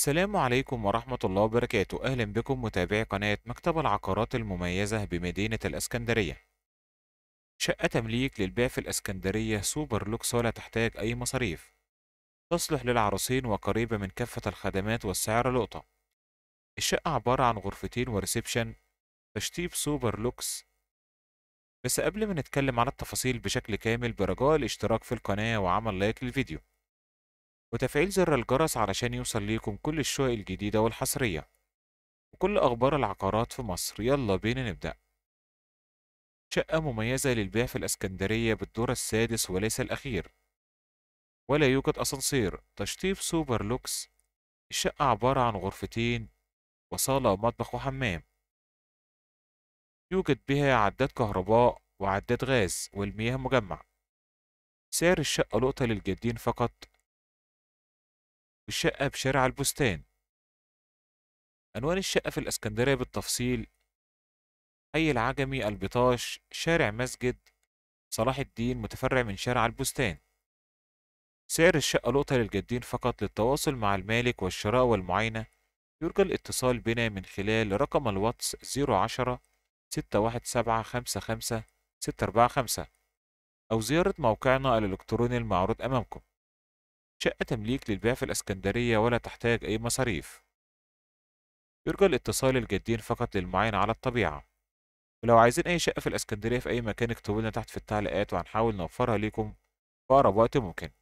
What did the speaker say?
السلام عليكم ورحمة الله وبركاته أهلا بكم متابعي قناة مكتب العقارات المميزة بمدينة الأسكندرية شقة تمليك للبيع في الأسكندرية سوبر لوكس ولا تحتاج أي مصاريف تصلح للعروسين وقريبة من كافة الخدمات والسعر لقطة الشقة عبارة عن غرفتين وريسبشن تشطيب سوبر لوكس بس قبل ما نتكلم على التفاصيل بشكل كامل برجاء الاشتراك في القناة وعمل لايك للفيديو وتفعيل زر الجرس علشان يوصل ليكم كل الشقق الجديدة والحصرية وكل أخبار العقارات في مصر يلا بينا نبدأ شقة مميزة للبيع في الإسكندرية بالدور السادس وليس الأخير ولا يوجد أسانسير تشطيب سوبر لوكس الشقة عبارة عن غرفتين وصالة ومطبخ وحمام يوجد بها عداد كهرباء وعداد غاز والمياه مجمع سعر الشقة لقطة للجادين فقط بالشقة بشارع البستان عنوان الشقة في الإسكندرية بالتفصيل حي العجمي البطاش شارع مسجد صلاح الدين متفرع من شارع البستان سعر الشقة لقطة للجادين فقط للتواصل مع المالك والشراء والمعاينة يرجى الاتصال بنا من خلال رقم الواتس 010 617 55 645 أو زيارة موقعنا الإلكتروني المعروض أمامكم شقة تمليك للبيع في الإسكندرية ولا تحتاج أي مصاريف يرجى الاتصال الجادين فقط للمعاينة على الطبيعة ولو عايزين أي شقة في الإسكندرية في أي مكان اكتبوا لنا تحت في التعليقات وهنحاول نوفرها ليكم في أقرب وقت ممكن